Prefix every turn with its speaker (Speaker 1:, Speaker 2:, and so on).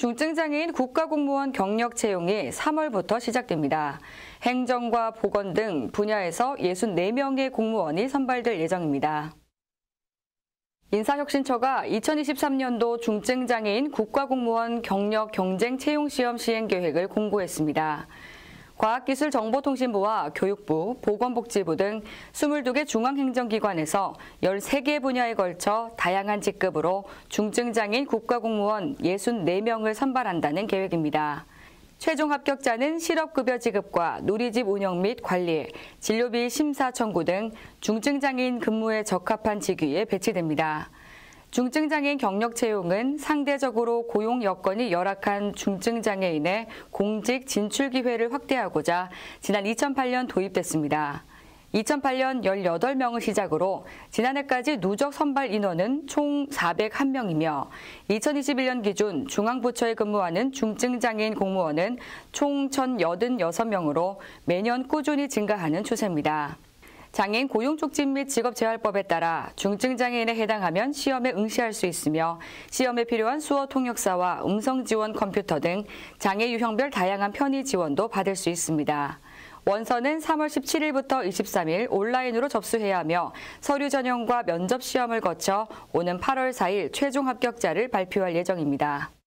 Speaker 1: 중증장애인 국가공무원 경력 채용이 3월부터 시작됩니다. 행정과 보건 등 분야에서 64명의 공무원이 선발될 예정입니다. 인사혁신처가 2023년도 중증장애인 국가공무원 경력 경쟁 채용 시험 시행 계획을 공고했습니다. 과학기술정보통신부와 교육부, 보건복지부 등 22개 중앙행정기관에서 13개 분야에 걸쳐 다양한 직급으로 중증장애인 국가공무원 64명을 선발한다는 계획입니다. 최종 합격자는 실업급여 지급과 놀이집 운영 및 관리, 진료비 심사 청구 등 중증장애인 근무에 적합한 직위에 배치됩니다. 중증장애인 경력 채용은 상대적으로 고용 여건이 열악한 중증장애인의 공직 진출 기회를 확대하고자 지난 2008년 도입됐습니다. 2008년 18명을 시작으로 지난해까지 누적 선발 인원은 총 401명이며 2021년 기준 중앙부처에 근무하는 중증장애인 공무원은 총 1,086명으로 매년 꾸준히 증가하는 추세입니다. 장애인 고용촉진 및 직업재활법에 따라 중증장애인에 해당하면 시험에 응시할 수 있으며 시험에 필요한 수어 통역사와 음성지원 컴퓨터 등 장애 유형별 다양한 편의 지원도 받을 수 있습니다. 원서는 3월 17일부터 23일 온라인으로 접수해야 하며 서류 전형과 면접 시험을 거쳐 오는 8월 4일 최종 합격자를 발표할 예정입니다.